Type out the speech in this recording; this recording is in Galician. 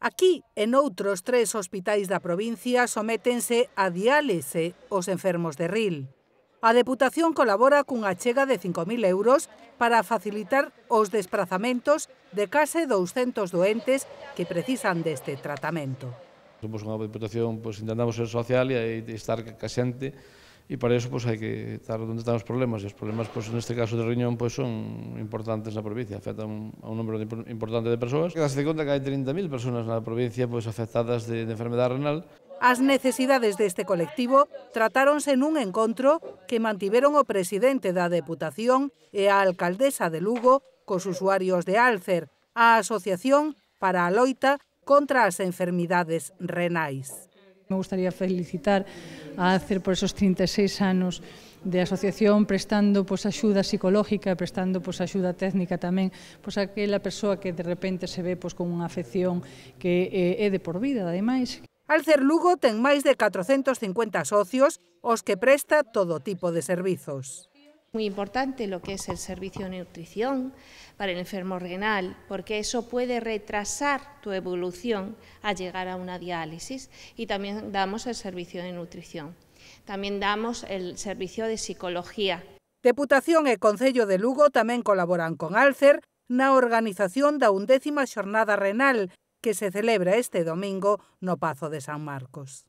Aquí en outros tres hospitais da provincia sométense a diálise os enfermos de RIL. A Deputación colabora cunha chega de 5.000 euros para facilitar os desplazamentos de case 200 doentes que precisan deste tratamento. Somos unha deputación, pois, intentamos ser social e estar ca xente e para iso pois, hai que estar onde están os problemas e os problemas pois, neste caso de riñón pois, son importantes na provincia afectan a un número importante de persoas que se conta que hai 30.000 persoas na provincia pois, afectadas de, de enfermedade renal As necesidades deste colectivo tratáronse nun encontro que mantiveron o presidente da Deputación e a alcaldesa de Lugo cos usuarios de Alcer, a Asociación para a Loita contra as Enfermidades Renais. Me gustaría felicitar a ACER por esos 36 anos de asociación prestando pois axuda psicológica e prestando pois axuda técnica tamén pois aquela persoa que de repente se ve pois con unha afección que eh, é de por vida, ademais. Alcer Lugo ten máis de 450 socios os que presta todo tipo de servizos. Muy importante lo que es el servicio de nutrición para el enfermo renal, porque eso puede retrasar tu evolución a llegar a una diálisis y también damos el servicio de nutrición. También damos el servicio de psicología. Deputación y e Concello de Lugo también colaboran con Alcer una organización da undécima jornada renal que se celebra este domingo no Pazo de San Marcos.